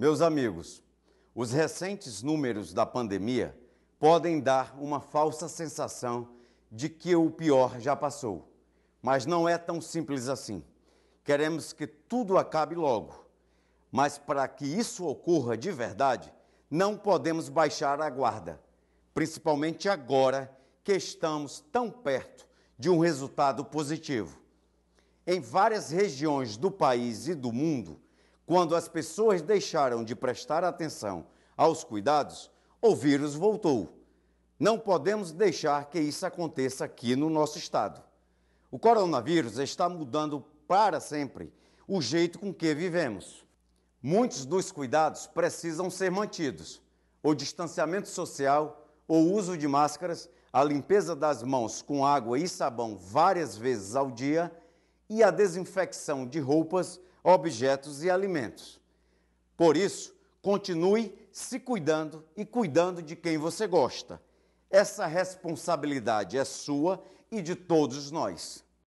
Meus amigos, os recentes números da pandemia podem dar uma falsa sensação de que o pior já passou. Mas não é tão simples assim. Queremos que tudo acabe logo. Mas para que isso ocorra de verdade, não podemos baixar a guarda, principalmente agora que estamos tão perto de um resultado positivo. Em várias regiões do país e do mundo, quando as pessoas deixaram de prestar atenção aos cuidados, o vírus voltou. Não podemos deixar que isso aconteça aqui no nosso estado. O coronavírus está mudando para sempre o jeito com que vivemos. Muitos dos cuidados precisam ser mantidos: o distanciamento social, o uso de máscaras, a limpeza das mãos com água e sabão várias vezes ao dia e a desinfecção de roupas, objetos e alimentos. Por isso, continue se cuidando e cuidando de quem você gosta. Essa responsabilidade é sua e de todos nós.